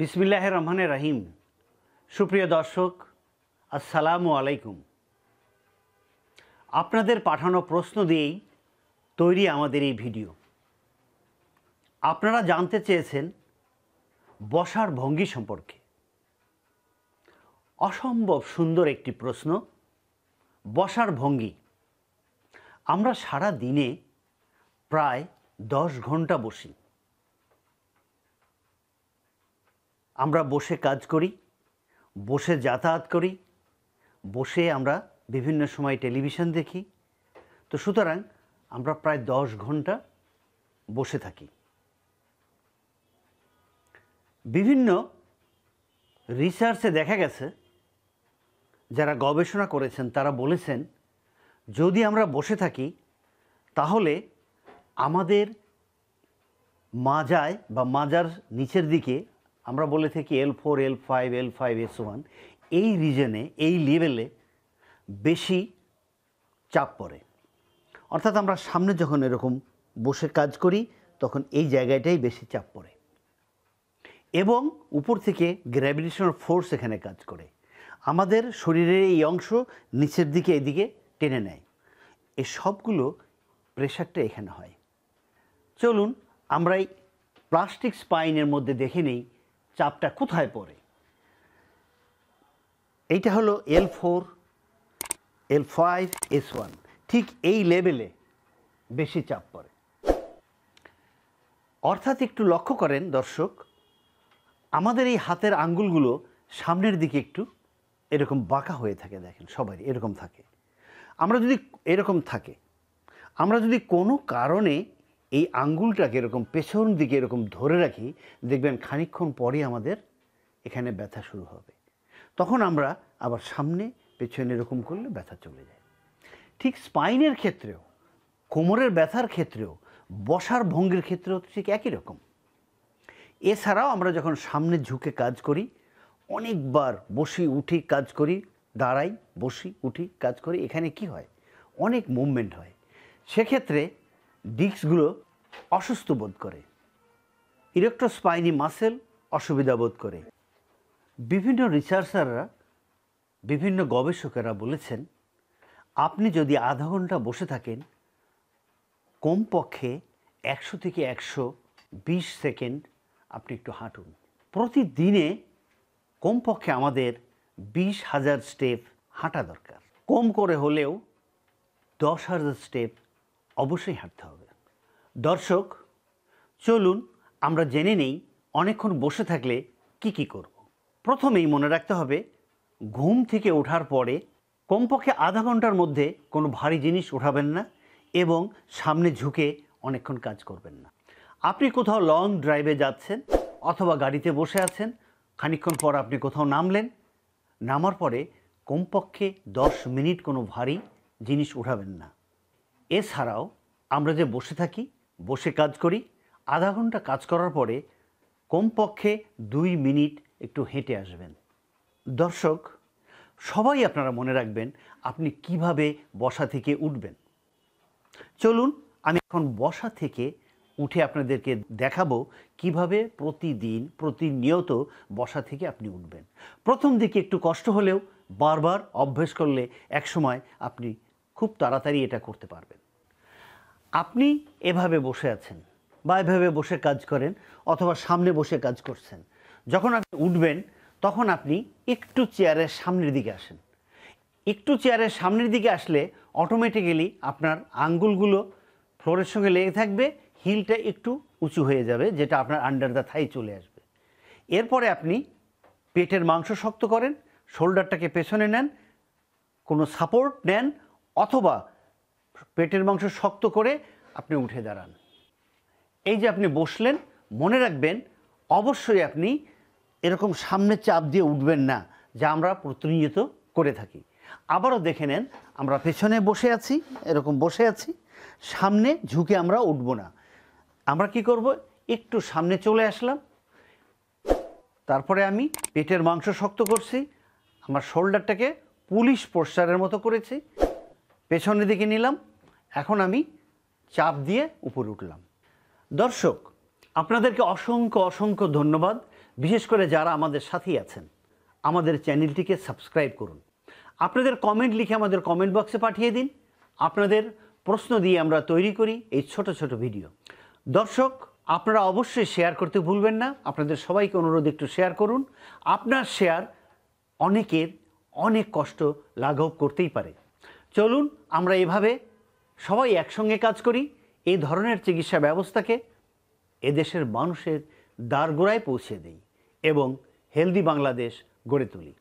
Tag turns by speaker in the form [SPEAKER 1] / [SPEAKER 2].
[SPEAKER 1] বিসমিল্লাহ রহমান রাহিম সুপ্রিয় দর্শক আসসালামু আলাইকুম আপনাদের পাঠানো প্রশ্ন দিয়েই তৈরি আমাদের এই ভিডিও আপনারা জানতে চেয়েছেন বসার ভঙ্গি সম্পর্কে অসম্ভব সুন্দর একটি প্রশ্ন বসার ভঙ্গি আমরা সারা দিনে প্রায় দশ ঘন্টা বসি আমরা বসে কাজ করি বসে যাতায়াত করি বসে আমরা বিভিন্ন সময় টেলিভিশন দেখি তো সুতরাং আমরা প্রায় দশ ঘন্টা বসে থাকি বিভিন্ন রিসার্চে দেখা গেছে যারা গবেষণা করেছেন তারা বলেছেন যদি আমরা বসে থাকি তাহলে আমাদের মাজায় বা মাজার নিচের দিকে আমরা বলে থাকি L four L five L five S one এই রিজনে এই লেভেলে বেশি চাপ পড়ে অর্থাৎ আমরা সামনে যখন এরকম বসে কাজ করি তখন এই জায়গাটাই বেশি চাপ পড়ে এবং উপর থেকে গ্র্যাভিটেশনাল ফোর্স এখানে কাজ করে আমাদের শরীরের এই অংশ নিচের দিকে এদিকে টেনে নেয় এ সবগুলো প্রেশারটা এখানে হয় চলুন আমরা এই প্লাস্টিক স্পাইনের মধ্যে দেখে নেই চাপটা কোথায় পড়ে এইটা হলো L four L five S one ঠিক এই লেভেলে বেশি চাপ পড়ে অর্থাৎ একটু লক্ষ্য করেন দর্শক আমাদের এই হাতের আঙ্গুলগুলো সামনের দিকে একটু এরকম বাঁকা হয়ে থাকে দেখেন সবারই এরকম থাকে আমরা যদি এরকম থাকে আমরা যদি কোনো কারণে এই আঙ্গুলটাকে এরকম পেছন দিকে এরকম ধরে রাখি দেখবেন খানিক্ষণ পরে আমাদের এখানে ব্যথা শুরু হবে তখন আমরা আবার সামনে পেছনে এরকম করলে ব্যথা চলে যায় ঠিক স্পাইনের ক্ষেত্রেও কোমরের ব্যথার ক্ষেত্রেও বসার ভঙ্গির ক্ষেত্রেও ঠিক একই রকম এছাড়াও আমরা যখন সামনে ঝুঁকে কাজ করি অনেকবার বসি উঠি কাজ করি দাঁড়াই বসি উঠি কাজ করি এখানে কি হয় অনেক মুভমেন্ট হয় সেক্ষেত্রে ডিস্কগুলো অসুস্থ বোধ করে ইলেকট্রোস্পাইনি মাসেল অসুবিধা বোধ করে বিভিন্ন রিসার্চাররা বিভিন্ন গবেষকেরা বলেছেন আপনি যদি আধা ঘন্টা বসে থাকেন কমপক্ষে একশো থেকে একশো বিশ সেকেন্ড আপনি একটু হাঁটুন প্রতিদিনে কমপক্ষে আমাদের বিশ হাজার স্টেপ হাঁটা দরকার কম করে হলেও দশ হাজার স্টেপ অবশ্যই হাঁটতে হবে দর্শক চলুন আমরা জেনে নেই অনেকক্ষণ বসে থাকলে কি কি করব। প্রথমেই মনে রাখতে হবে ঘুম থেকে ওঠার পরে কমপক্ষে আধা ঘন্টার মধ্যে কোনো ভারী জিনিস ওঠাবেন না এবং সামনে ঝুঁকে অনেকক্ষণ কাজ করবেন না আপনি কোথাও লং ড্রাইভে যাচ্ছেন অথবা গাড়িতে বসে আছেন খানিক্ষণ পর আপনি কোথাও নামলেন নামার পরে কমপক্ষে দশ মিনিট কোনো ভারী জিনিস উঠাবেন না এছাড়াও আমরা যে বসে থাকি বসে কাজ করি আধা ঘন্টা কাজ করার পরে কমপক্ষে দুই মিনিট একটু হেঁটে আসবেন দর্শক সবাই আপনারা মনে রাখবেন আপনি কিভাবে বসা থেকে উঠবেন চলুন আমি এখন বসা থেকে উঠে আপনাদেরকে দেখাবো কিভাবে প্রতিদিন প্রতিনিয়ত বসা থেকে আপনি উঠবেন প্রথম দিকে একটু কষ্ট হলেও বারবার অভ্যেস করলে একসময় আপনি খুব তাড়াতাড়ি এটা করতে পারবেন আপনি এভাবে বসে আছেন বা এভাবে বসে কাজ করেন অথবা সামনে বসে কাজ করছেন যখন আপনি উঠবেন তখন আপনি একটু চেয়ারের সামনের দিকে আসেন একটু চেয়ারের সামনের দিকে আসলে অটোমেটিক্যালি আপনার আঙ্গুলগুলো ফ্লোরের সঙ্গে লেগে থাকবে হিলটা একটু উঁচু হয়ে যাবে যেটা আপনার আন্ডার দ্য থাই চলে আসবে এরপরে আপনি পেটের মাংস শক্ত করেন শোল্ডারটাকে পেছনে নেন কোনো সাপোর্ট নেন অথবা পেটের মাংস শক্ত করে আপনি উঠে দাঁড়ান এই যে আপনি বসলেন মনে রাখবেন অবশ্যই আপনি এরকম সামনে চাপ দিয়ে উঠবেন না যা আমরা প্রতিনিয়ত করে থাকি আবারও দেখে নেন আমরা পেছনে বসে আছি এরকম বসে আছি সামনে ঝুঁকে আমরা উঠব না আমরা কি করব একটু সামনে চলে আসলাম তারপরে আমি পেটের মাংস শক্ত করছি আমার শোল্ডারটাকে পুলিশ পোস্টারের মতো করেছি পেছনের দিকে নিলাম এখন আমি চাপ দিয়ে উপরে উঠলাম দর্শক আপনাদেরকে অসংখ্য অসংখ্য ধন্যবাদ বিশেষ করে যারা আমাদের সাথেই আছেন আমাদের চ্যানেলটিকে সাবস্ক্রাইব করুন আপনাদের কমেন্ট লিখে আমাদের কমেন্ট বক্সে পাঠিয়ে দিন আপনাদের প্রশ্ন দিয়ে আমরা তৈরি করি এই ছোট ছোট ভিডিও দর্শক আপনারা অবশ্যই শেয়ার করতে ভুলবেন না আপনাদের সবাইকে অনুরোধ একটু শেয়ার করুন আপনার শেয়ার অনেকের অনেক কষ্ট লাঘব করতেই পারে চলুন আমরা এভাবে সবাই একসঙ্গে কাজ করি এই ধরনের চিকিৎসা ব্যবস্থাকে এদেশের মানুষের দ্বারগোড়ায় পৌঁছে দিই এবং হেলদি বাংলাদেশ গড়ে তুলি